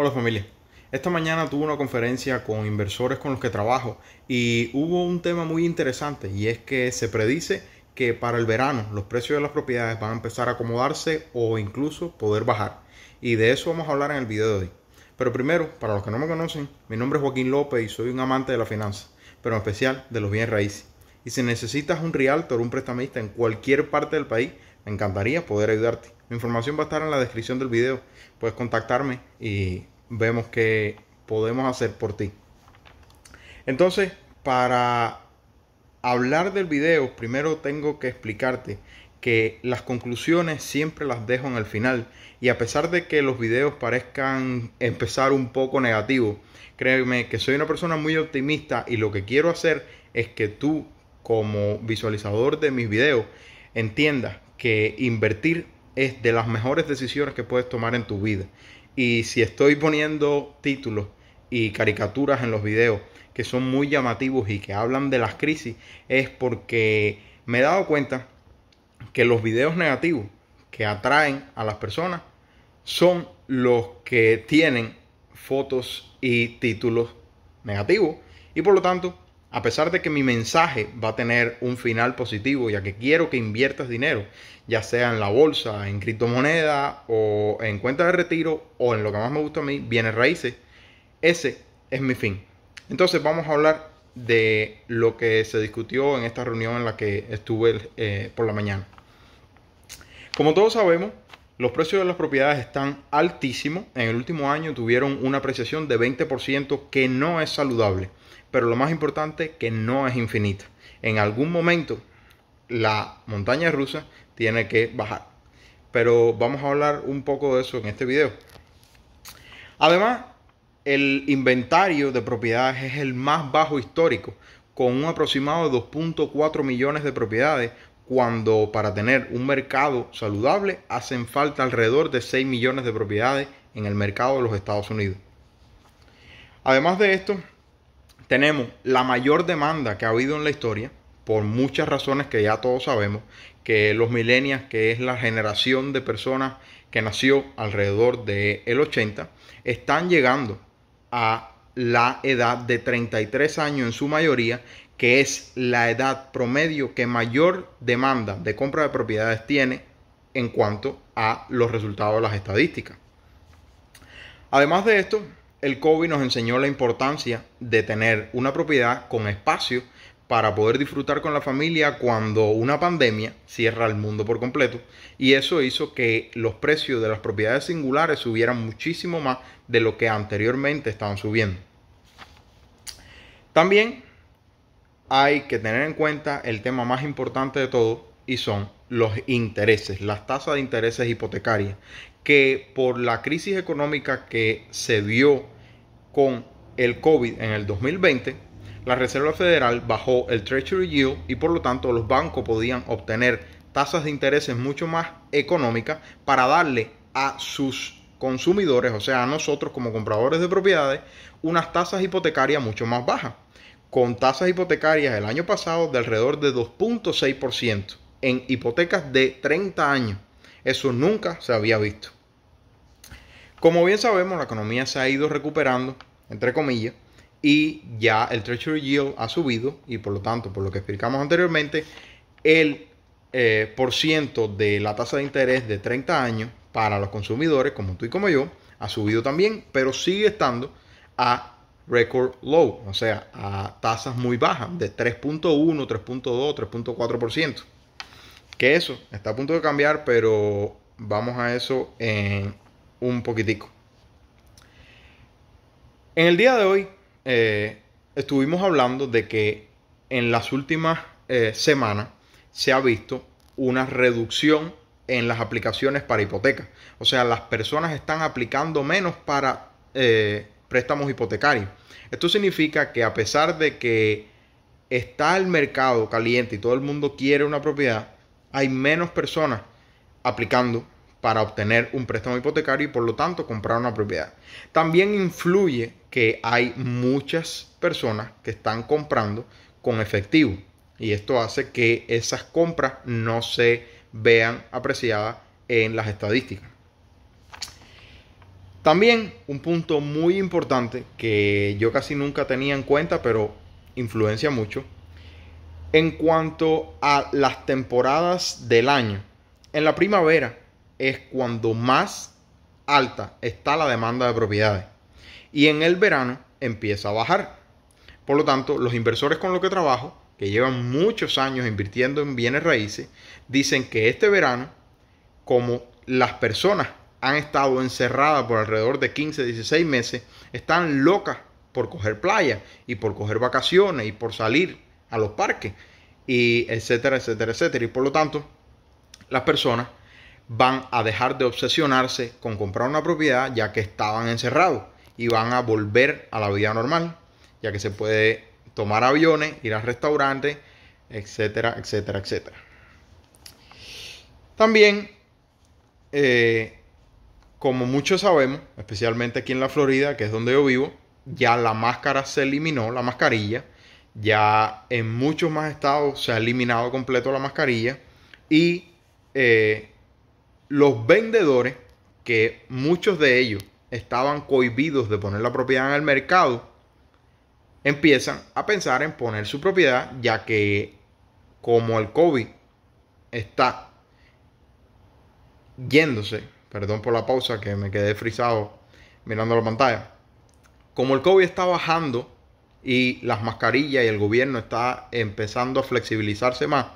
Hola familia. Esta mañana tuve una conferencia con inversores con los que trabajo y hubo un tema muy interesante y es que se predice que para el verano los precios de las propiedades van a empezar a acomodarse o incluso poder bajar. Y de eso vamos a hablar en el video de hoy. Pero primero, para los que no me conocen, mi nombre es Joaquín López y soy un amante de la finanza, pero en especial de los bienes raíces. Y si necesitas un realtor un prestamista en cualquier parte del país, me encantaría poder ayudarte. Mi información va a estar en la descripción del video. Puedes contactarme y vemos qué podemos hacer por ti. Entonces, para hablar del video, primero tengo que explicarte que las conclusiones siempre las dejo en el final. Y a pesar de que los videos parezcan empezar un poco negativo, créeme que soy una persona muy optimista y lo que quiero hacer es que tú, como visualizador de mis videos, entiendas que invertir es de las mejores decisiones que puedes tomar en tu vida. Y si estoy poniendo títulos y caricaturas en los videos que son muy llamativos y que hablan de las crisis, es porque me he dado cuenta que los videos negativos que atraen a las personas son los que tienen fotos y títulos negativos y por lo tanto a pesar de que mi mensaje va a tener un final positivo, ya que quiero que inviertas dinero, ya sea en la bolsa, en criptomonedas, o en cuenta de retiro o en lo que más me gusta a mí, bienes raíces, ese es mi fin. Entonces vamos a hablar de lo que se discutió en esta reunión en la que estuve eh, por la mañana. Como todos sabemos, los precios de las propiedades están altísimos. En el último año tuvieron una apreciación de 20% que no es saludable pero lo más importante que no es infinita. En algún momento la montaña rusa tiene que bajar. Pero vamos a hablar un poco de eso en este video. Además, el inventario de propiedades es el más bajo histórico, con un aproximado de 2.4 millones de propiedades, cuando para tener un mercado saludable hacen falta alrededor de 6 millones de propiedades en el mercado de los Estados Unidos. Además de esto, tenemos la mayor demanda que ha habido en la historia, por muchas razones que ya todos sabemos, que los millennials, que es la generación de personas que nació alrededor del el 80, están llegando a la edad de 33 años en su mayoría, que es la edad promedio que mayor demanda de compra de propiedades tiene en cuanto a los resultados de las estadísticas. Además de esto, el COVID nos enseñó la importancia de tener una propiedad con espacio para poder disfrutar con la familia cuando una pandemia cierra el mundo por completo. Y eso hizo que los precios de las propiedades singulares subieran muchísimo más de lo que anteriormente estaban subiendo. También hay que tener en cuenta el tema más importante de todo y son los intereses, las tasas de intereses hipotecarias que por la crisis económica que se vio con el COVID en el 2020, la Reserva Federal bajó el Treasury Yield y por lo tanto los bancos podían obtener tasas de intereses mucho más económicas para darle a sus consumidores, o sea, a nosotros como compradores de propiedades, unas tasas hipotecarias mucho más bajas, con tasas hipotecarias el año pasado de alrededor de 2.6% en hipotecas de 30 años. Eso nunca se había visto. Como bien sabemos, la economía se ha ido recuperando, entre comillas, y ya el Treasury Yield ha subido y por lo tanto, por lo que explicamos anteriormente, el eh, por ciento de la tasa de interés de 30 años para los consumidores, como tú y como yo, ha subido también, pero sigue estando a record low, o sea, a tasas muy bajas de 3.1, 3.2, 3.4%. Que eso está a punto de cambiar, pero vamos a eso en un poquitico. En el día de hoy eh, estuvimos hablando de que en las últimas eh, semanas se ha visto una reducción en las aplicaciones para hipotecas. O sea, las personas están aplicando menos para eh, préstamos hipotecarios. Esto significa que a pesar de que está el mercado caliente y todo el mundo quiere una propiedad, hay menos personas aplicando para obtener un préstamo hipotecario y por lo tanto comprar una propiedad. También influye que hay muchas personas que están comprando con efectivo y esto hace que esas compras no se vean apreciadas en las estadísticas. También un punto muy importante que yo casi nunca tenía en cuenta, pero influencia mucho, en cuanto a las temporadas del año, en la primavera es cuando más alta está la demanda de propiedades y en el verano empieza a bajar. Por lo tanto, los inversores con los que trabajo, que llevan muchos años invirtiendo en bienes raíces, dicen que este verano, como las personas han estado encerradas por alrededor de 15, 16 meses, están locas por coger playa y por coger vacaciones y por salir a los parques, y etcétera, etcétera, etcétera. Y por lo tanto, las personas van a dejar de obsesionarse con comprar una propiedad ya que estaban encerrados y van a volver a la vida normal, ya que se puede tomar aviones, ir a restaurantes, etcétera, etcétera, etcétera. También, eh, como muchos sabemos, especialmente aquí en la Florida, que es donde yo vivo, ya la máscara se eliminó, la mascarilla, ya en muchos más estados se ha eliminado completo la mascarilla y eh, los vendedores, que muchos de ellos estaban cohibidos de poner la propiedad en el mercado, empiezan a pensar en poner su propiedad, ya que como el COVID está yéndose, perdón por la pausa que me quedé frisado mirando la pantalla, como el COVID está bajando y las mascarillas y el gobierno está empezando a flexibilizarse más,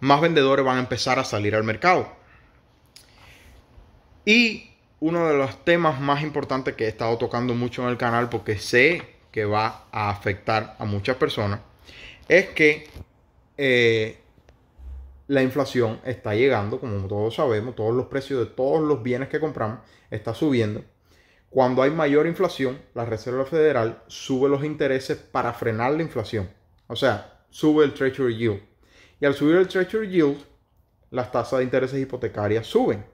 más vendedores van a empezar a salir al mercado. Y uno de los temas más importantes que he estado tocando mucho en el canal porque sé que va a afectar a muchas personas es que eh, la inflación está llegando, como todos sabemos, todos los precios de todos los bienes que compramos está subiendo cuando hay mayor inflación, la Reserva Federal sube los intereses para frenar la inflación. O sea, sube el Treasury Yield. Y al subir el Treasury Yield, las tasas de intereses hipotecarias suben.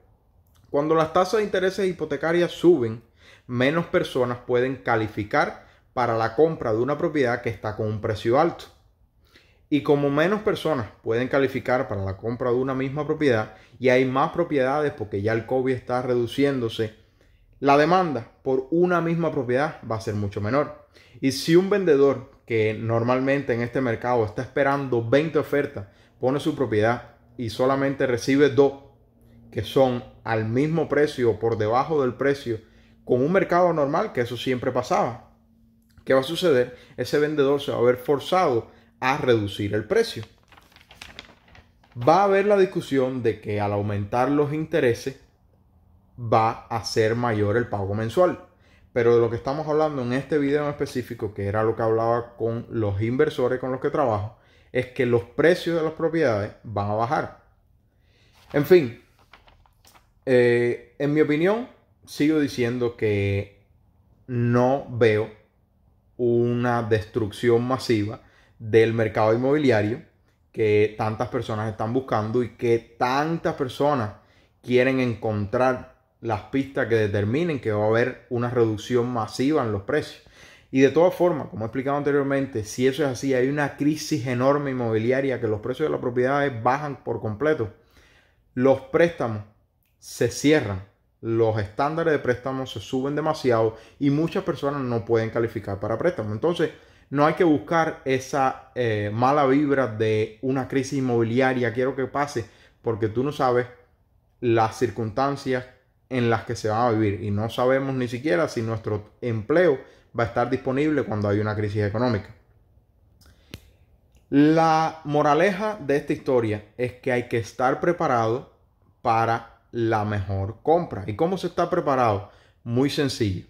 Cuando las tasas de intereses hipotecarias suben, menos personas pueden calificar para la compra de una propiedad que está con un precio alto. Y como menos personas pueden calificar para la compra de una misma propiedad y hay más propiedades porque ya el COVID está reduciéndose la demanda por una misma propiedad va a ser mucho menor. Y si un vendedor que normalmente en este mercado está esperando 20 ofertas, pone su propiedad y solamente recibe dos que son al mismo precio o por debajo del precio con un mercado normal, que eso siempre pasaba, ¿qué va a suceder? Ese vendedor se va a ver forzado a reducir el precio. Va a haber la discusión de que al aumentar los intereses, va a ser mayor el pago mensual. Pero de lo que estamos hablando en este video en específico, que era lo que hablaba con los inversores con los que trabajo, es que los precios de las propiedades van a bajar. En fin, eh, en mi opinión, sigo diciendo que no veo una destrucción masiva del mercado inmobiliario que tantas personas están buscando y que tantas personas quieren encontrar las pistas que determinen que va a haber una reducción masiva en los precios. Y de todas formas, como he explicado anteriormente, si eso es así, hay una crisis enorme inmobiliaria que los precios de las propiedades bajan por completo. Los préstamos se cierran, los estándares de préstamos se suben demasiado y muchas personas no pueden calificar para préstamos. Entonces, no hay que buscar esa eh, mala vibra de una crisis inmobiliaria, quiero que pase, porque tú no sabes las circunstancias en las que se va a vivir y no sabemos ni siquiera si nuestro empleo va a estar disponible cuando hay una crisis económica. La moraleja de esta historia es que hay que estar preparado para la mejor compra. ¿Y cómo se está preparado? Muy sencillo.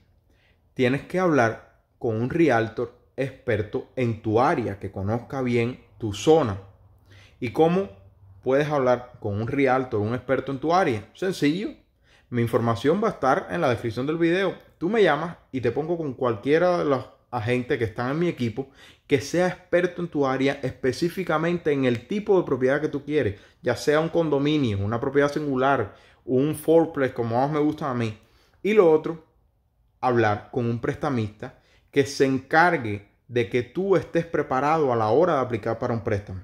Tienes que hablar con un realtor experto en tu área, que conozca bien tu zona. ¿Y cómo puedes hablar con un realtor, un experto en tu área? Sencillo, mi información va a estar en la descripción del video. Tú me llamas y te pongo con cualquiera de los agentes que están en mi equipo que sea experto en tu área, específicamente en el tipo de propiedad que tú quieres, ya sea un condominio, una propiedad singular, un fourplex, como más me gusta a mí. Y lo otro, hablar con un prestamista que se encargue de que tú estés preparado a la hora de aplicar para un préstamo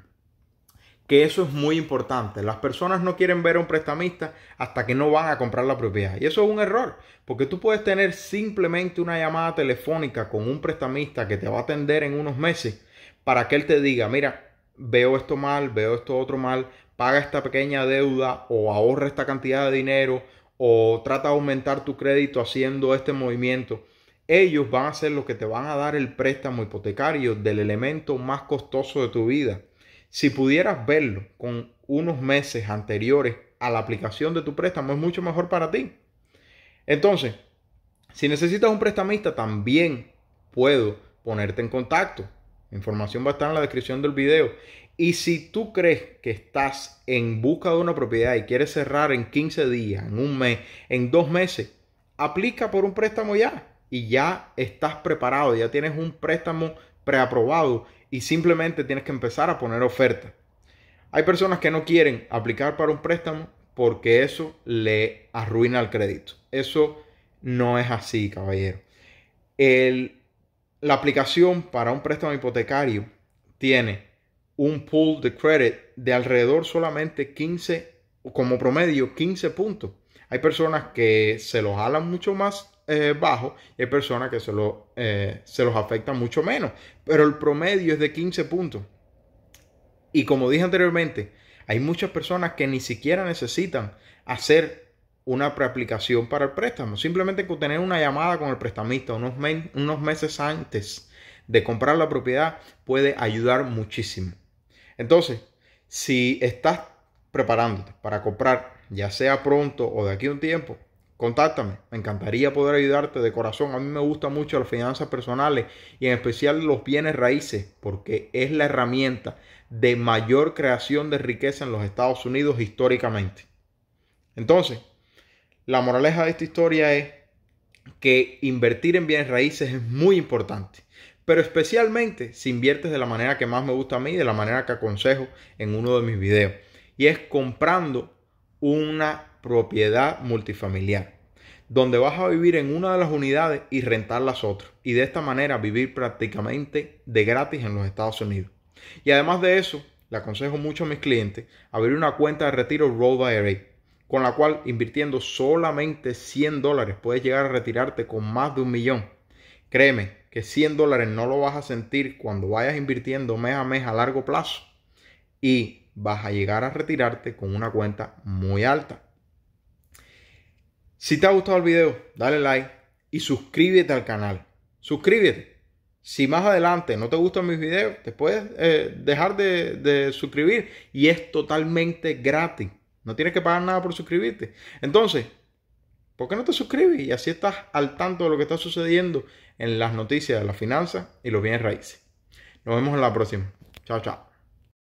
que eso es muy importante. Las personas no quieren ver a un prestamista hasta que no van a comprar la propiedad. Y eso es un error, porque tú puedes tener simplemente una llamada telefónica con un prestamista que te va a atender en unos meses para que él te diga, mira, veo esto mal, veo esto otro mal, paga esta pequeña deuda o ahorra esta cantidad de dinero o trata de aumentar tu crédito haciendo este movimiento. Ellos van a ser los que te van a dar el préstamo hipotecario del elemento más costoso de tu vida si pudieras verlo con unos meses anteriores a la aplicación de tu préstamo, es mucho mejor para ti. Entonces, si necesitas un prestamista, también puedo ponerte en contacto. La información va a estar en la descripción del video. Y si tú crees que estás en busca de una propiedad y quieres cerrar en 15 días, en un mes, en dos meses, aplica por un préstamo ya. Y ya estás preparado, ya tienes un préstamo preaprobado y simplemente tienes que empezar a poner oferta. Hay personas que no quieren aplicar para un préstamo porque eso le arruina el crédito. Eso no es así, caballero. El, la aplicación para un préstamo hipotecario tiene un pool de credit de alrededor solamente 15, como promedio, 15 puntos. Hay personas que se lo jalan mucho más eh, bajo y hay personas que se, eh, se los afecta mucho menos. Pero el promedio es de 15 puntos. Y como dije anteriormente, hay muchas personas que ni siquiera necesitan hacer una preaplicación para el préstamo. Simplemente tener una llamada con el prestamista unos, unos meses antes de comprar la propiedad puede ayudar muchísimo. Entonces, si estás preparándote para comprar, ya sea pronto o de aquí a un tiempo, contáctame. Me encantaría poder ayudarte de corazón. A mí me gusta mucho las finanzas personales y en especial los bienes raíces porque es la herramienta de mayor creación de riqueza en los Estados Unidos históricamente. Entonces, la moraleja de esta historia es que invertir en bienes raíces es muy importante, pero especialmente si inviertes de la manera que más me gusta a mí, de la manera que aconsejo en uno de mis videos, y es comprando una propiedad multifamiliar, donde vas a vivir en una de las unidades y rentar las otras, y de esta manera vivir prácticamente de gratis en los Estados Unidos. Y además de eso, le aconsejo mucho a mis clientes abrir una cuenta de retiro Roth IRA, con la cual invirtiendo solamente 100 dólares puedes llegar a retirarte con más de un millón. Créeme que 100 dólares no lo vas a sentir cuando vayas invirtiendo mes a mes a largo plazo y vas a llegar a retirarte con una cuenta muy alta. Si te ha gustado el video, dale like y suscríbete al canal. Suscríbete. Si más adelante no te gustan mis videos, te puedes eh, dejar de, suscribir y es totalmente gratis. No tienes que pagar nada por suscribirte. Entonces, ¿por qué no te suscribes? Y así estás al tanto de lo que está sucediendo en las noticias de la finanza y los bienes raíces. Nos vemos en la próxima. Chao, chao.